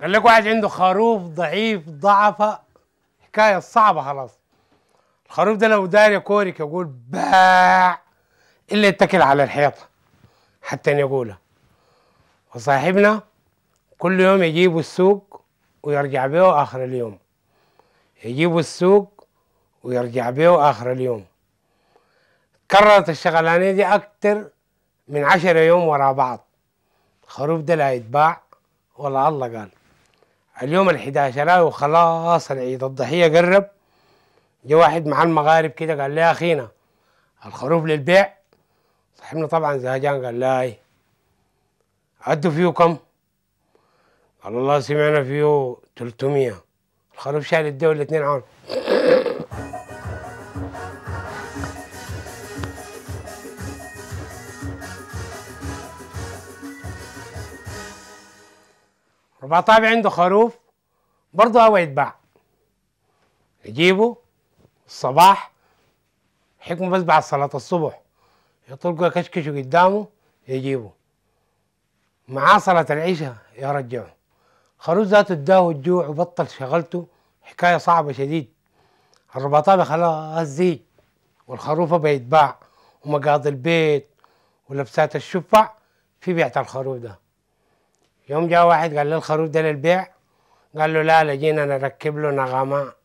قال لك واحد عنده خروف ضعيف ضعفة حكاية صعبة خلاص الخروف ده لو دار كورك يقول باع إلا يتكل على الحيطة حتى يقولها وصاحبنا كل يوم يجيب السوق ويرجع بيه آخر اليوم يجيب السوق ويرجع بيه آخر اليوم كررت الشغلانة دي أكتر من عشرة يوم ورا بعض الخروف ده لا يتباع ولا الله قال اليوم ال11 وخلاص العيد الضحيه قرب جه واحد مع المغارب كده قال لي يا اخينا الخروف للبيع صاحبنا طبعا زهجان قال لي إيه. عدوا فيه كم؟ قال الله سمعنا فيه 300 الخروف شال الدولة 2 عون ربع طابع عنده خروف برضه هو يتباع يجيبه الصباح حكمه بس بعد صلاة الصبح يطلقوا كشكشه قدامه يجيبه معاه صلاة العشاء يرجعه خروف ذاته اداه الجوع وبطل شغلته حكاية صعبة شديد الرباطابة خلاها زيج والخروفة بيتباع ومقاضي البيت ولبسات الشفع في بيعة الخروف ده يوم جاء واحد قال له الخروف ده للبيع قال له لا لا جينا نركب له نغمه